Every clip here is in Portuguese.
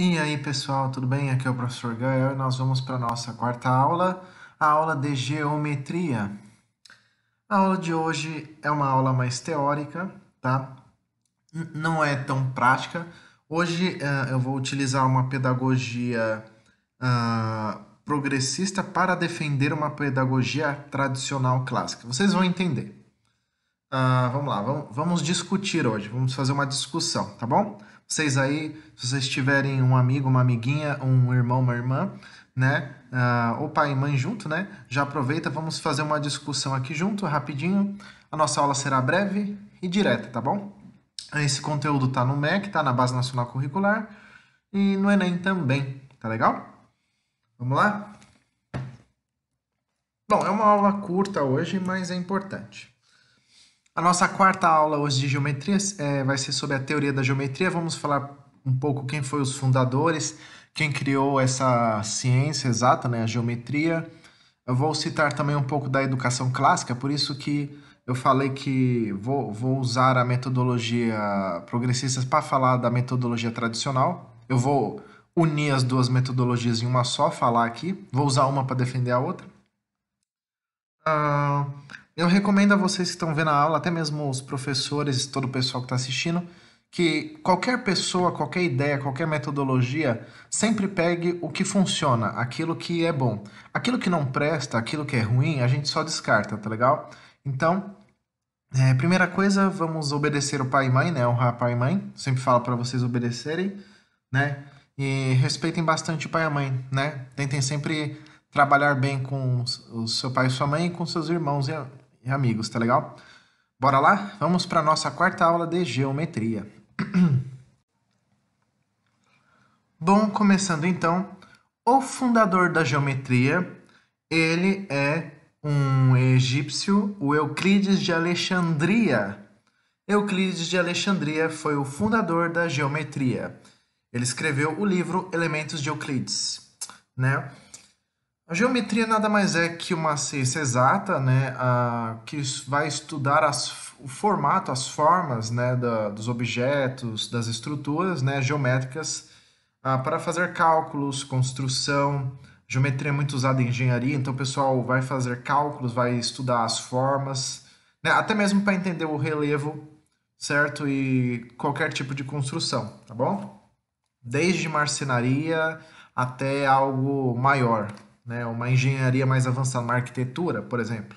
E aí pessoal, tudo bem? Aqui é o professor Gael e nós vamos para a nossa quarta aula, a aula de geometria. A aula de hoje é uma aula mais teórica, tá? Não é tão prática. Hoje uh, eu vou utilizar uma pedagogia uh, progressista para defender uma pedagogia tradicional clássica. Vocês vão entender. Uh, vamos lá, vamos, vamos discutir hoje, vamos fazer uma discussão, tá bom? Vocês aí, se vocês tiverem um amigo, uma amiguinha, um irmão, uma irmã, né? Uh, ou pai e mãe junto, né? Já aproveita, vamos fazer uma discussão aqui junto, rapidinho. A nossa aula será breve e direta, tá bom? Esse conteúdo tá no MEC, tá na Base Nacional Curricular e no Enem também, tá legal? Vamos lá? Bom, é uma aula curta hoje, mas é importante. A nossa quarta aula hoje de geometria é, vai ser sobre a teoria da geometria. Vamos falar um pouco quem foi os fundadores, quem criou essa ciência exata, né, a geometria. Eu vou citar também um pouco da educação clássica, por isso que eu falei que vou, vou usar a metodologia progressista para falar da metodologia tradicional. Eu vou unir as duas metodologias em uma só, falar aqui. Vou usar uma para defender a outra. Uh... Eu recomendo a vocês que estão vendo a aula, até mesmo os professores, todo o pessoal que está assistindo, que qualquer pessoa, qualquer ideia, qualquer metodologia, sempre pegue o que funciona, aquilo que é bom. Aquilo que não presta, aquilo que é ruim, a gente só descarta, tá legal? Então, é, primeira coisa, vamos obedecer o pai e mãe, né? Honrar pai e mãe. Sempre falo para vocês obedecerem, né? E respeitem bastante o pai e a mãe, né? Tentem sempre trabalhar bem com o seu pai e sua mãe e com seus irmãos e e amigos, tá legal? Bora lá? Vamos para nossa quarta aula de geometria. Bom, começando então, o fundador da geometria, ele é um egípcio, o Euclides de Alexandria. Euclides de Alexandria foi o fundador da geometria. Ele escreveu o livro Elementos de Euclides, né? A geometria nada mais é que uma ciência exata, né, que vai estudar as, o formato, as formas, né, da, dos objetos, das estruturas, né, geométricas, ah, para fazer cálculos, construção. Geometria é muito usada em engenharia, então o pessoal vai fazer cálculos, vai estudar as formas, né, até mesmo para entender o relevo, certo, e qualquer tipo de construção, tá bom? Desde marcenaria até algo maior, né, uma engenharia mais avançada, uma arquitetura, por exemplo.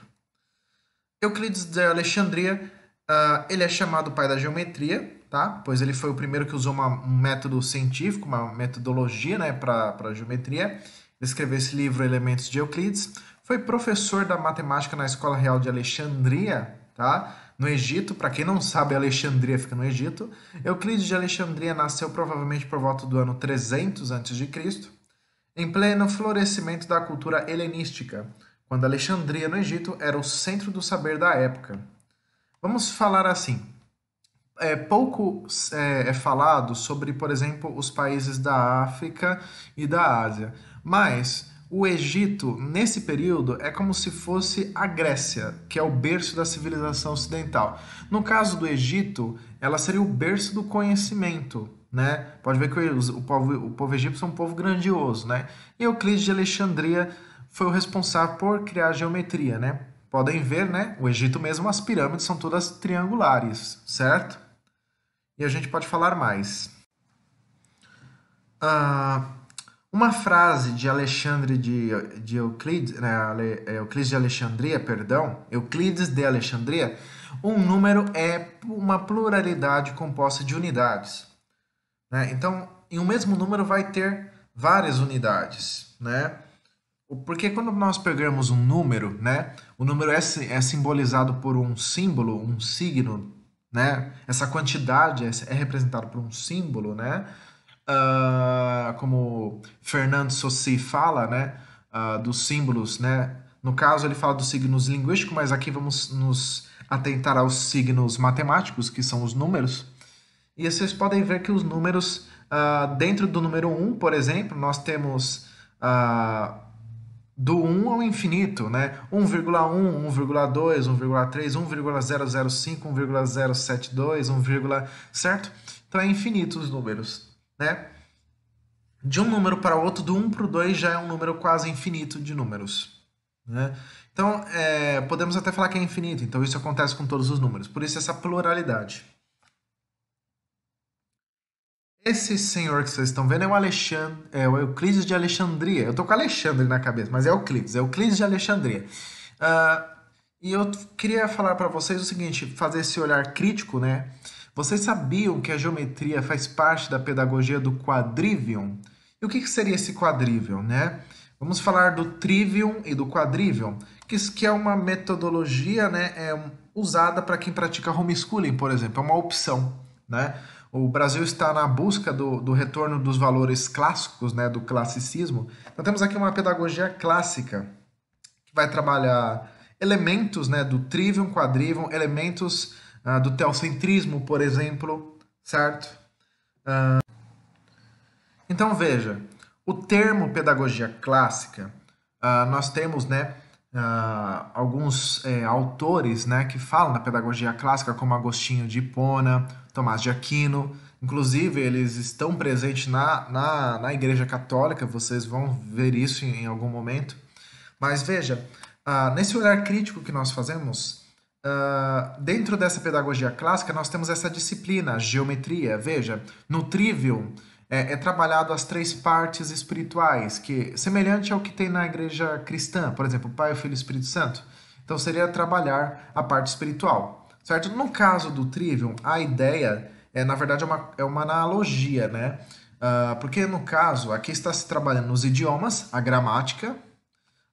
Euclides de Alexandria, uh, ele é chamado pai da geometria, tá? pois ele foi o primeiro que usou uma, um método científico, uma metodologia né, para a geometria. Ele escreveu esse livro Elementos de Euclides. Foi professor da matemática na Escola Real de Alexandria, tá? no Egito. Para quem não sabe, Alexandria fica no Egito. Euclides de Alexandria nasceu provavelmente por volta do ano 300 a.C em pleno florescimento da cultura helenística, quando Alexandria, no Egito, era o centro do saber da época. Vamos falar assim. É, pouco é, é falado sobre, por exemplo, os países da África e da Ásia, mas o Egito, nesse período, é como se fosse a Grécia, que é o berço da civilização ocidental. No caso do Egito, ela seria o berço do conhecimento, né? Pode ver que o povo, o povo egípcio é um povo grandioso, né? E Euclides de Alexandria foi o responsável por criar a geometria, né? Podem ver, né? O Egito mesmo, as pirâmides são todas triangulares, certo? E a gente pode falar mais. Ah, uma frase de Alexandre de, de Euclides, né, é, Euclides de Alexandria, perdão, Euclides de Alexandria, um número é uma pluralidade composta de unidades. Né? Então, em um mesmo número vai ter várias unidades, né? Porque quando nós pegamos um número, né? O número é, é simbolizado por um símbolo, um signo, né? Essa quantidade é, é representada por um símbolo, né? Uh, como Fernando Sossi fala, né? Uh, dos símbolos, né? No caso, ele fala dos signos linguísticos, mas aqui vamos nos atentar aos signos matemáticos, que são os números. E vocês podem ver que os números, uh, dentro do número 1, por exemplo, nós temos uh, do 1 ao infinito, né? 1,1, 1,2, 1,3, 1,005, 1,072, 1, certo? Então é infinito os números, né? De um número para outro, do 1 para o 2 já é um número quase infinito de números, né? Então, é, podemos até falar que é infinito, então isso acontece com todos os números, por isso essa pluralidade. Esse senhor que vocês estão vendo é o Alexandre, é o Euclides de Alexandria. Eu tô com Alexandre na cabeça, mas é Euclides, é Euclides de Alexandria. Uh, e eu queria falar para vocês o seguinte, fazer esse olhar crítico, né? Vocês sabiam que a geometria faz parte da pedagogia do quadrivium? E o que, que seria esse quadrivium, né? Vamos falar do trivium e do quadrivium, que, que é uma metodologia, né, é, usada para quem pratica homeschooling, por exemplo, é uma opção, né? O Brasil está na busca do, do retorno dos valores clássicos, né, do classicismo. Então temos aqui uma pedagogia clássica que vai trabalhar elementos né, do trivium, quadrivium, elementos uh, do teocentrismo, por exemplo, certo? Uh... então veja, o termo pedagogia clássica, uh, nós temos né, uh, alguns é, autores né, que falam da pedagogia clássica, como Agostinho de Hipona, Tomás de Aquino. Inclusive, eles estão presentes na, na, na Igreja Católica, vocês vão ver isso em, em algum momento. Mas veja, uh, nesse olhar crítico que nós fazemos, uh, dentro dessa pedagogia clássica, nós temos essa disciplina, geometria. Veja, no trivium, é, é, trabalhado as três partes espirituais, que semelhante ao que tem na igreja cristã, por exemplo, Pai, o Filho e Espírito Santo. Então seria trabalhar a parte espiritual, certo? No caso do Trivium, a ideia é na verdade é uma, é uma analogia, né? Uh, porque no caso aqui está se trabalhando nos idiomas, a gramática,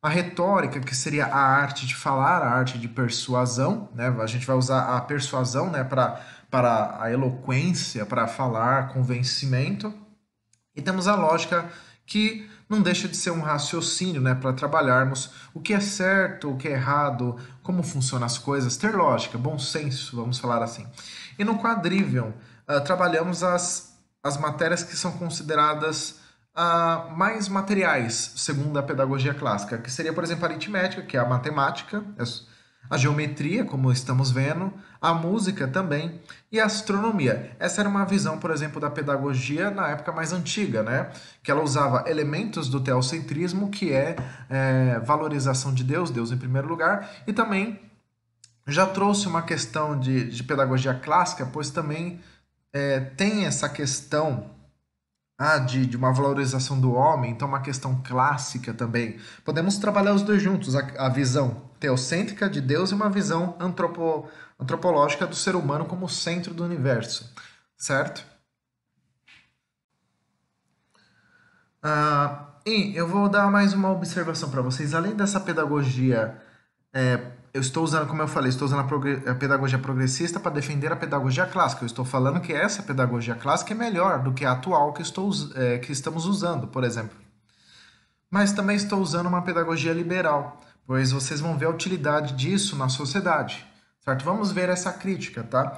a retórica, que seria a arte de falar, a arte de persuasão, né? A gente vai usar a persuasão, né, para para a eloquência, para falar, convencimento e temos a lógica que não deixa de ser um raciocínio né, para trabalharmos o que é certo, o que é errado, como funcionam as coisas, ter lógica, bom senso, vamos falar assim. E no quadrivium, uh, ah, trabalhamos as, as matérias que são consideradas uh, mais materiais, segundo a pedagogia clássica, que seria, por exemplo, a aritmética, que é a matemática, é a geometria, como estamos vendo, a música também e a astronomia. Essa era uma visão, por exemplo, da pedagogia na época mais antiga, né? Que ela usava elementos do teocentrismo, que é, é valorização de Deus, Deus em primeiro lugar, e também já trouxe uma questão de, de pedagogia clássica, pois também é, tem essa questão ah, de, de uma valorização do homem, então uma questão clássica também. Podemos trabalhar os dois juntos, a, a visão teocêntrica de Deus e uma visão antropo, antropológica do ser humano como centro do universo, certo? Ah, e eu vou dar mais uma observação para vocês. Além dessa pedagogia é, eu estou usando, como eu falei, estou usando a, a pedagogia progressista para defender a pedagogia clássica. Eu estou falando que essa pedagogia clássica é melhor do que a atual que, estou, é, que estamos usando, por exemplo. Mas também estou usando uma pedagogia liberal, pois vocês vão ver a utilidade disso na sociedade, certo? Vamos ver essa crítica, tá?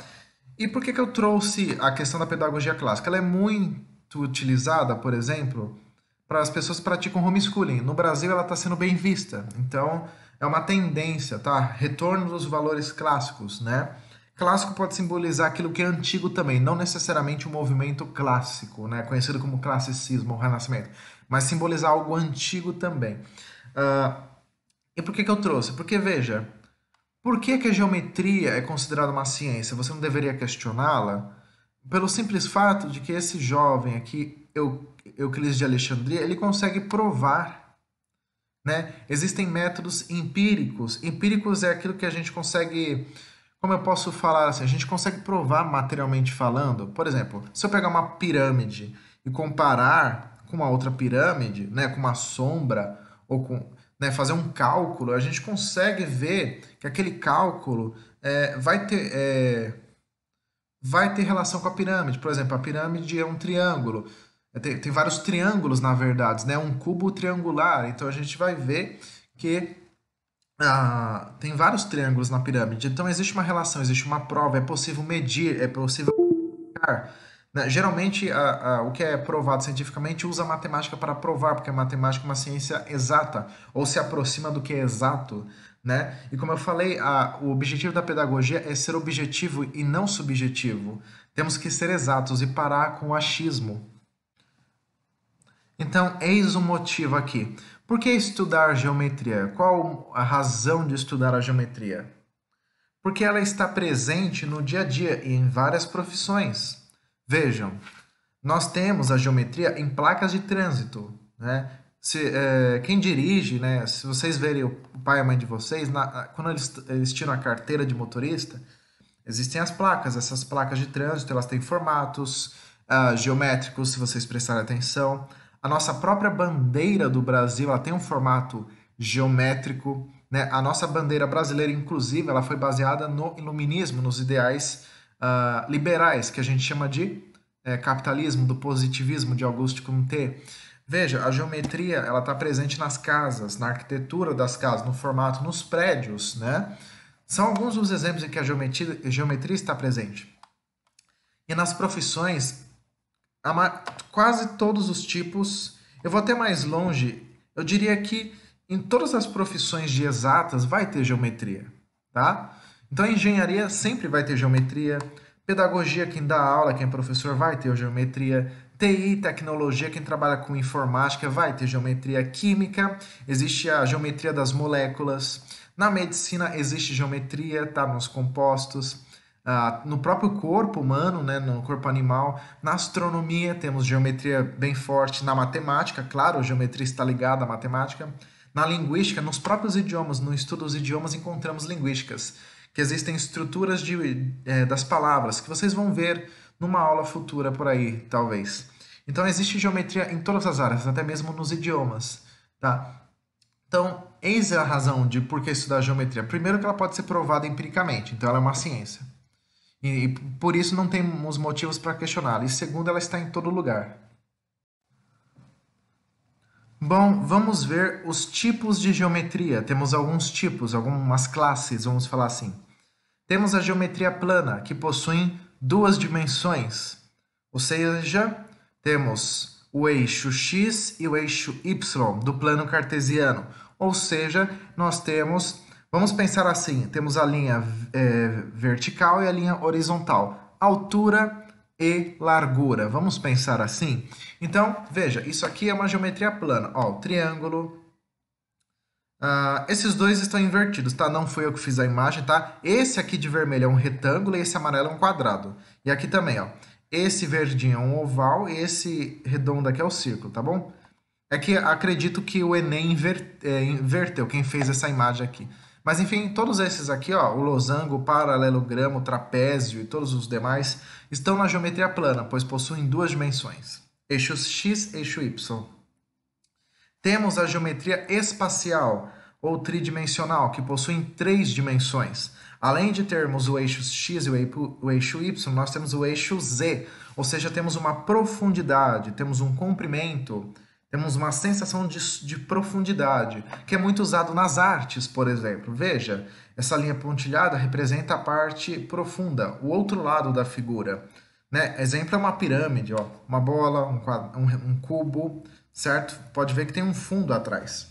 E por que, que eu trouxe a questão da pedagogia clássica? Ela é muito utilizada, por exemplo, para as pessoas que praticam homeschooling. No Brasil, ela está sendo bem vista. Então, é uma tendência, tá? Retorno dos valores clássicos, né? Clássico pode simbolizar aquilo que é antigo também, não necessariamente o um movimento clássico, né? Conhecido como classicismo ou renascimento, mas simbolizar algo antigo também. Uh, e por que, que eu trouxe? Porque, veja, por que, que a geometria é considerada uma ciência? Você não deveria questioná-la? Pelo simples fato de que esse jovem aqui, eu, Euclides de Alexandria, ele consegue provar né? Existem métodos empíricos. Empíricos é aquilo que a gente consegue, como eu posso falar assim, a gente consegue provar materialmente falando. Por exemplo, se eu pegar uma pirâmide e comparar com uma outra pirâmide, né, com uma sombra ou com, né, fazer um cálculo, a gente consegue ver que aquele cálculo é, vai ter é, vai ter relação com a pirâmide. Por exemplo, a pirâmide é um triângulo. Tem, tem vários triângulos, na verdade, né? Um cubo triangular. Então a gente vai ver que ah, tem vários triângulos na pirâmide. Então existe uma relação, existe uma prova, é possível medir, é possível. Né? Geralmente a, a, o que é provado cientificamente usa a matemática para provar, porque a matemática é uma ciência exata, ou se aproxima do que é exato. Né? E como eu falei, a, o objetivo da pedagogia é ser objetivo e não subjetivo. Temos que ser exatos e parar com o achismo. Então, eis o motivo aqui. Por que estudar geometria? Qual a razão de estudar a geometria? Porque ela está presente no dia a dia e em várias profissões. Vejam, nós temos a geometria em placas de trânsito. Né? Se, é, quem dirige, né, se vocês verem o pai e a mãe de vocês, na, quando eles, eles tiram a carteira de motorista, existem as placas. Essas placas de trânsito elas têm formatos uh, geométricos, se vocês prestarem atenção. A nossa própria bandeira do Brasil ela tem um formato geométrico. Né? A nossa bandeira brasileira, inclusive, ela foi baseada no iluminismo, nos ideais uh, liberais, que a gente chama de é, capitalismo, do positivismo de Auguste Comte. Veja, a geometria ela está presente nas casas, na arquitetura das casas, no formato, nos prédios, né? São alguns dos exemplos em que a geometria, a geometria está presente. E nas profissões, quase todos os tipos. Eu vou até mais longe. Eu diria que em todas as profissões de exatas vai ter geometria, tá? Então, engenharia sempre vai ter geometria. Pedagogia, quem dá aula, quem é professor, vai ter geometria. TI, tecnologia, quem trabalha com informática, vai ter geometria química. Existe a geometria das moléculas. Na medicina, existe geometria, tá? Nos compostos. Ah, no próprio corpo humano, né, no corpo animal, na astronomia temos geometria bem forte, na matemática, claro, geometria está ligada à matemática, na linguística, nos próprios idiomas, no estudo dos idiomas encontramos linguísticas, que existem estruturas de, é, das palavras, que vocês vão ver numa aula futura por aí, talvez. Então existe geometria em todas as áreas, até mesmo nos idiomas, tá? Então, eis a razão de por que estudar geometria. Primeiro que ela pode ser provada empiricamente, então ela é uma ciência. E, e por isso não temos motivos para questioná-la. E segundo, ela está em todo lugar. Bom, vamos ver os tipos de geometria. Temos alguns tipos, algumas classes, vamos falar assim. Temos a geometria plana, que possui duas dimensões, ou seja, temos o eixo x e o eixo y do plano cartesiano, ou seja, nós temos Vamos pensar assim: temos a linha é, vertical e a linha horizontal, altura e largura. Vamos pensar assim? Então, veja, isso aqui é uma geometria plana. Ó, o triângulo. Ah, esses dois estão invertidos, tá? Não fui eu que fiz a imagem, tá? Esse aqui de vermelho é um retângulo e esse amarelo é um quadrado. E aqui também, ó. Esse verdinho é um oval e esse redondo aqui é o círculo, tá bom? É que acredito que o Enem é, inverteu, quem fez essa imagem aqui. Mas enfim, todos esses aqui, ó, o losango, o paralelogramo, o trapézio e todos os demais, estão na geometria plana, pois possuem duas dimensões, eixos x e eixo y. Temos a geometria espacial, ou tridimensional, que possuem três dimensões. Além de termos o eixo x e o eixo y, nós temos o eixo z, ou seja, temos uma profundidade, temos um comprimento, temos uma sensação de, de profundidade, que é muito usado nas artes, por exemplo. Veja, essa linha pontilhada representa a parte profunda, o outro lado da figura. Né? Exemplo é uma pirâmide, ó, uma bola, um, quadro, um, um cubo, certo? Pode ver que tem um fundo atrás.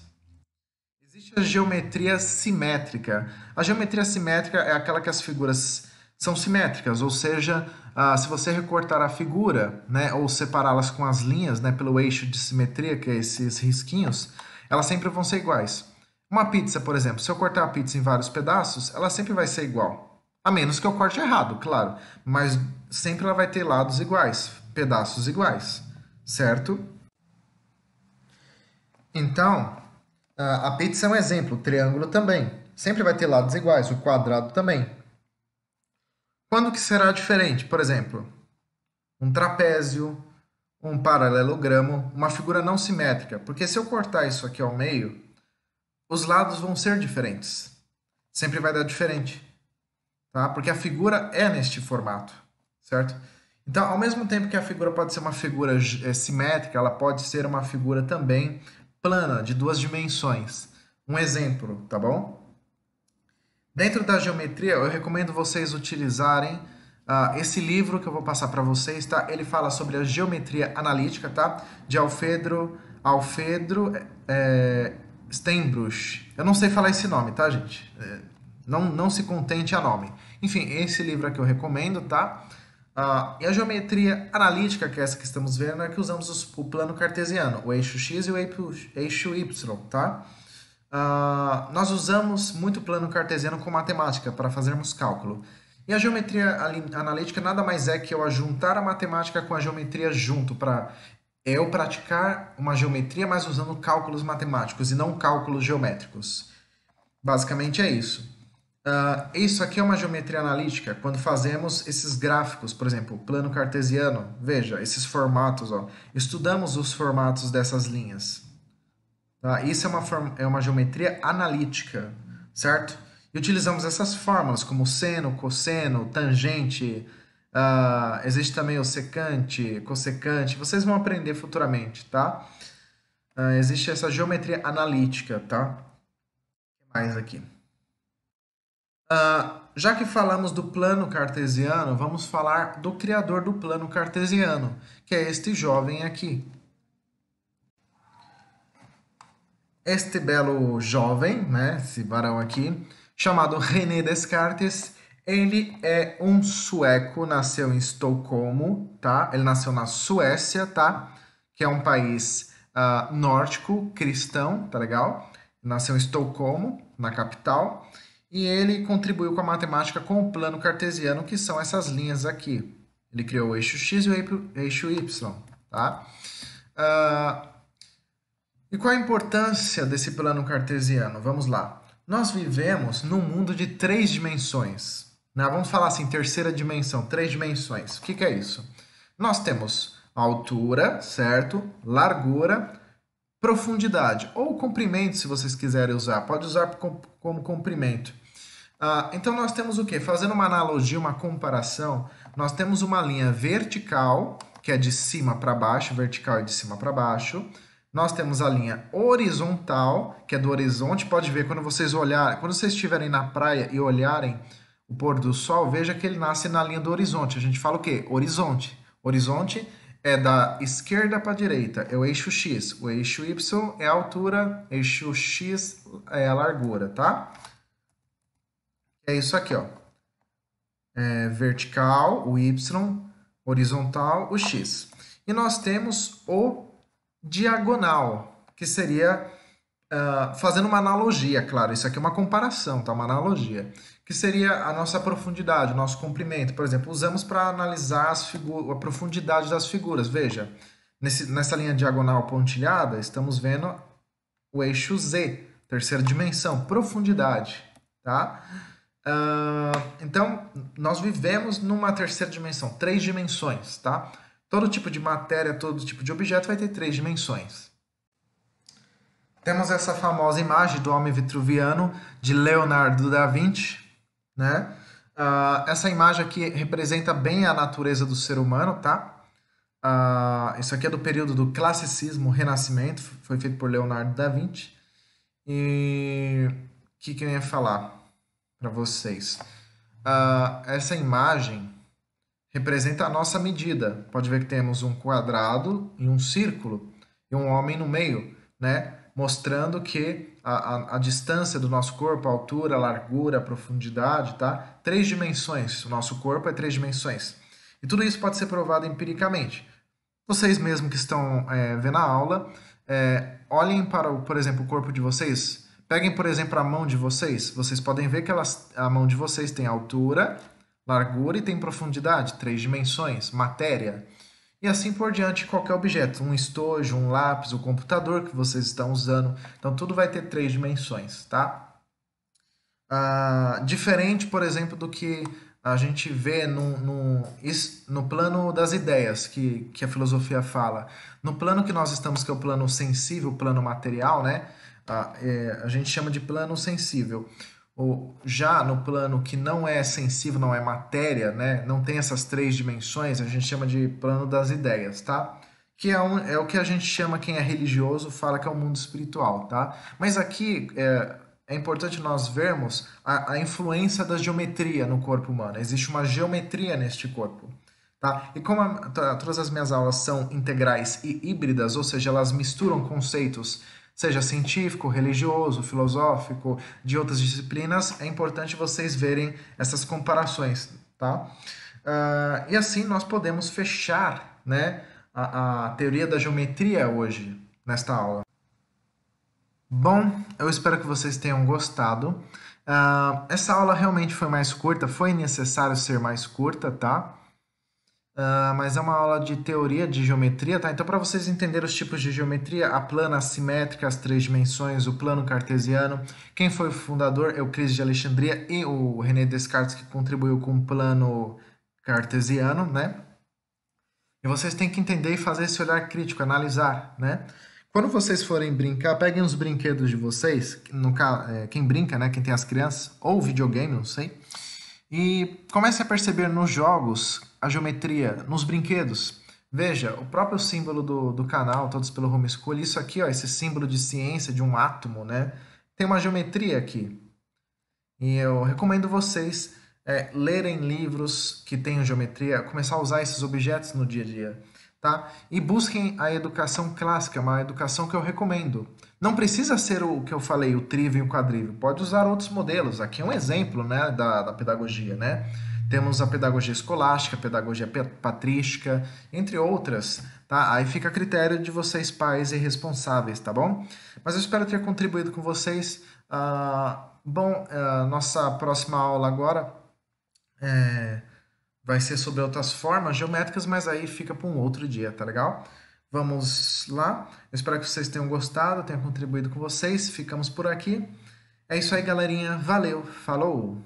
Existe a geometria simétrica. A geometria simétrica é aquela que as figuras são simétricas, ou seja, uh, se você recortar a figura, né, ou separá-las com as linhas, né, pelo eixo de simetria, que é esses risquinhos, elas sempre vão ser iguais. Uma pizza, por exemplo, se eu cortar a pizza em vários pedaços, ela sempre vai ser igual. A menos que eu corte errado, claro, mas sempre ela vai ter lados iguais, pedaços iguais, certo? Então, ah, a pizza é um exemplo, o triângulo também. Sempre vai ter lados iguais, o quadrado também. Quando que será diferente? Por exemplo, um trapézio, um paralelogramo, uma figura não simétrica. Porque se eu cortar isso aqui ao meio, os lados vão ser diferentes. Sempre vai dar diferente. Tá? Porque a figura é neste formato, certo? Então, ao mesmo tempo que a figura pode ser uma figura é, simétrica, ela pode ser uma figura também plana, de duas dimensões. Um exemplo, tá bom? Dentro da geometria, eu recomendo vocês utilizarem uh, esse livro que eu vou passar para vocês, tá? Ele fala sobre a geometria analítica, tá? De Alfredo Alfredo é, é Steinbruch. Eu não sei falar esse nome, tá, gente? É, não, não se contente a nome. Enfim, esse livro aqui eu recomendo, tá? Uh, e a geometria analítica, que é essa que estamos vendo, é que usamos os, o plano cartesiano, o eixo x e o eixo y, tá? Uh, nós usamos muito plano cartesiano com matemática para fazermos cálculo. E a geometria analítica nada mais é que eu ajuntar a matemática com a geometria junto para eu praticar uma geometria, mas usando cálculos matemáticos e não cálculos geométricos. Basicamente é isso. Uh, isso aqui é uma geometria analítica. Quando fazemos esses gráficos, por exemplo, plano cartesiano, veja, esses formatos, ó, estudamos os formatos dessas linhas. Tá? Isso é uma, forma, é uma geometria analítica, certo? E utilizamos essas fórmulas como seno, cosseno, tangente, uh, existe também o secante, cossecante, vocês vão aprender futuramente, tá? Uh, existe essa geometria analítica, tá? O que mais aqui? Uh, já que falamos do plano cartesiano, vamos falar do criador do plano cartesiano, que é este jovem aqui, este belo jovem, né, esse varão aqui, chamado René Descartes, ele é um sueco, nasceu em Estocolmo, tá? Ele nasceu na Suécia, tá? Que é um país uh, nórdico, cristão, tá legal? Nasceu em Estocolmo, na capital, e ele contribuiu com a matemática com o plano cartesiano, que são essas linhas aqui. Ele criou o eixo x e o eixo y, tá? Uh, e qual a importância desse plano cartesiano? Vamos lá. Nós vivemos num mundo de três dimensões. Né? Vamos falar assim, terceira dimensão, três dimensões. O que, que é isso? Nós temos altura, certo? Largura, profundidade ou comprimento, se vocês quiserem usar. Pode usar como comprimento. Ah, então nós temos o que? Fazendo uma analogia, uma comparação, nós temos uma linha vertical, que é de cima para baixo, vertical é de cima para baixo, nós temos a linha horizontal, que é do horizonte. Pode ver quando vocês olharem, quando vocês estiverem na praia e olharem o pôr do sol, veja que ele nasce na linha do horizonte. A gente fala o quê? Horizonte. Horizonte é da esquerda para a direita, é o eixo X. O eixo Y é a altura, eixo X é a largura, tá? É isso aqui, ó. É vertical, o Y, horizontal, o X. E nós temos o diagonal, que seria uh, fazendo uma analogia, claro, isso aqui é uma comparação, tá? Uma analogia, que seria a nossa profundidade, o nosso comprimento. Por exemplo, usamos para analisar a profundidade das figuras. Veja, nesse, nessa linha diagonal pontilhada, estamos vendo o eixo Z, terceira dimensão, profundidade, tá? Uh, então, nós vivemos numa terceira dimensão, três dimensões, tá? Todo tipo de matéria, todo tipo de objeto vai ter três dimensões. Temos essa famosa imagem do homem vitruviano de Leonardo da Vinci, né? Uh, essa imagem aqui representa bem a natureza do ser humano, tá? Uh, isso aqui é do período do classicismo, renascimento, foi feito por Leonardo da Vinci. E o que, que eu ia falar para vocês? Uh, essa imagem representa a nossa medida. Pode ver que temos um quadrado e um círculo e um homem no meio, né? Mostrando que a, a, a distância do nosso corpo, a altura, a largura, a profundidade, tá? Três dimensões. O nosso corpo é três dimensões. E tudo isso pode ser provado empiricamente. Vocês mesmo que estão é, vendo a aula, é, olhem para, o, por exemplo, o corpo de vocês. Peguem, por exemplo, a mão de vocês. Vocês podem ver que elas, a mão de vocês tem altura, Largura e tem profundidade, três dimensões, matéria. E assim por diante, qualquer objeto, um estojo, um lápis, o um computador que vocês estão usando. Então, tudo vai ter três dimensões, tá? Ah, diferente, por exemplo, do que a gente vê no, no, no plano das ideias que, que a filosofia fala. No plano que nós estamos, que é o plano sensível, o plano material, né? Ah, é, a gente chama de plano sensível já no plano que não é sensível, não é matéria, né? não tem essas três dimensões, a gente chama de plano das ideias, tá? Que é, um, é o que a gente chama, quem é religioso fala que é o mundo espiritual, tá? Mas aqui é, é importante nós vermos a, a influência da geometria no corpo humano. Existe uma geometria neste corpo. Tá? E como a, todas as minhas aulas são integrais e híbridas, ou seja, elas misturam conceitos seja científico, religioso, filosófico, de outras disciplinas, é importante vocês verem essas comparações, tá? Uh, e assim nós podemos fechar, né, a, a teoria da geometria hoje, nesta aula. Bom, eu espero que vocês tenham gostado. Uh, essa aula realmente foi mais curta, foi necessário ser mais curta, tá? Uh, mas é uma aula de teoria de geometria, tá? Então, para vocês entenderem os tipos de geometria, a plana, a simétrica, as três dimensões, o plano cartesiano, quem foi o fundador, é cris de Alexandria e o René Descartes, que contribuiu com o plano cartesiano, né? E vocês têm que entender e fazer esse olhar crítico, analisar, né? Quando vocês forem brincar, peguem os brinquedos de vocês, no é, quem brinca, né? Quem tem as crianças, ou videogame, não sei e comece a perceber nos jogos a geometria, nos brinquedos. Veja, o próprio símbolo do, do canal, Todos pelo Homeschool, isso aqui, ó, esse símbolo de ciência, de um átomo, né? Tem uma geometria aqui. E eu recomendo vocês é, lerem livros que tenham geometria, começar a usar esses objetos no dia a dia tá? E busquem a educação clássica, é uma educação que eu recomendo. Não precisa ser o que eu falei, o trivio, e o quadrivio. Pode usar outros modelos. Aqui é um exemplo, né, da, da pedagogia, né? Temos a pedagogia escolástica, a pedagogia patrística, entre outras, tá? Aí fica a critério de vocês pais e responsáveis, tá bom? Mas eu espero ter contribuído com vocês. Uh, bom, uh, nossa próxima aula agora é vai ser sobre outras formas geométricas, mas aí fica para um outro dia, tá legal? Vamos lá. Eu espero que vocês tenham gostado, tenha contribuído com vocês. Ficamos por aqui. É isso aí, galerinha. Valeu, falou!